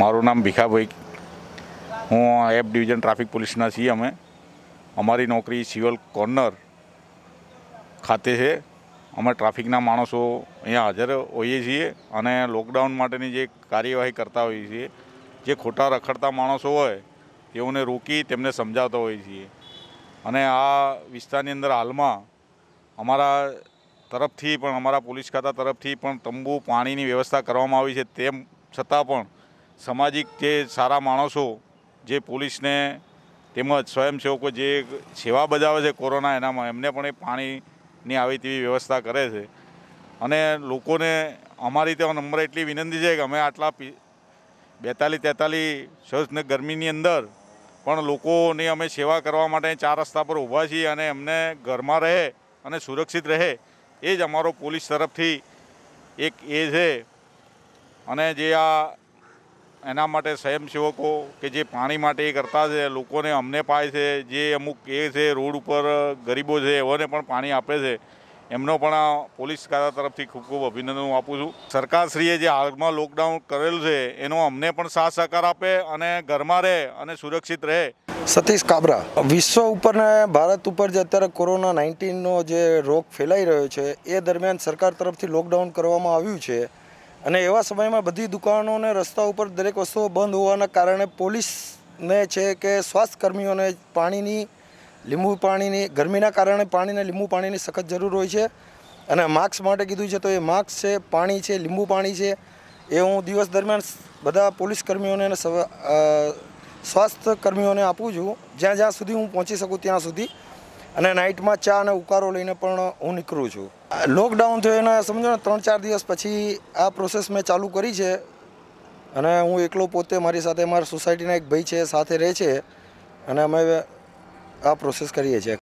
મારું નામ ભીખાભાઈ હું એફ ડિવિઝન ટ્રાફિક પોલીસના છીએ અમે અમારી નોકરી સિવિલ કોર્નર ખાતે છે અમે ટ્રાફિકના માણસો અહીંયા હાજર હોઈએ છીએ અને લોકડાઉન માટેની જે કાર્યવાહી કરતા હોઈએ છીએ જે ખોટા રખડતા માણસો હોય તેઓને રોકી તેમને સમજાવતા હોઈએ છીએ અને આ વિસ્તારની અંદર હાલમાં અમારા તરફથી પણ અમારા પોલીસ ખાતા તરફથી પણ તંબુ પાણીની વ્યવસ્થા કરવામાં આવી છે તેમ છતાં પણ સામાજિક જે સારા માણસો જે પોલીસને તેમજ સ્વયંસેવકો જે સેવા બજાવે છે કોરોના એનામાં એમને પણ એ પાણીની આવી તેવી વ્યવસ્થા કરે છે અને લોકોને અમારી ત્યાં નંબર એટલી વિનંતી છે કે અમે આટલા બેતાલીસ તેતાલીસ સહજ ગરમીની અંદર પણ લોકોની અમે સેવા કરવા માટે ચાર રસ્તા પર ઊભા છીએ અને એમને ઘરમાં રહે અને સુરક્ષિત રહે એ જ અમારો પોલીસ તરફથી એક એ છે અને જે આ એના માટે સ્વયંસેવકો કે જે પાણી માટે એ કરતા છે લોકોને અમને પાય છે જે અમુક એ છે રોડ ઉપર ગરીબો છે એઓને પણ પાણી આપે છે એમનો પણ આ પોલીસ કારા તરફથી ખૂબ ખૂબ અભિનંદન હું આપું છું સરકારશ્રીએ જે હાલમાં લોકડાઉન કરેલું છે એનો અમને પણ સાથ સહકાર આપે અને ઘરમાં રહે અને સુરક્ષિત રહે સતીશ કાબરા વિશ્વ ઉપર ને ભારત ઉપર જે અત્યારે કોરોના નાઇન્ટીનનો જે રોગ ફેલાઈ રહ્યો છે એ દરમિયાન સરકાર તરફથી લોકડાઉન કરવામાં આવ્યું છે અને એવા સમયમાં બધી દુકાનોને રસ્તા ઉપર દરેક વસ્તુઓ બંધ હોવાના કારણે પોલીસને છે કે સ્વાસ્થ્યકર્મીઓને પાણીની લીંબુ પાણીની ગરમીના કારણે પાણીને લીંબુ પાણીની સખત જરૂર હોય છે અને માસ્ક માટે કીધું છે તો એ માસ્ક છે પાણી છે લીંબુ પાણી છે એ હું દિવસ દરમિયાન બધા પોલીસ કર્મીઓને અને સ્વાસ્થ્ય કર્મીઓને આપું છું જ્યાં જ્યાં સુધી હું પહોંચી શકું ત્યાં સુધી અને નાઇટમાં ચા અને ઉકારો લઈને પણ હું નીકળું છું લોકડાઉન થયો એના સમજો ને ત્રણ ચાર દિવસ પછી આ પ્રોસેસ મેં ચાલુ કરી છે અને હું એકલો પોતે મારી સાથે મારા સોસાયટીના એક ભાઈ છે સાથે રહે છે અને અમે આ પ્રોસેસ કરીએ છીએ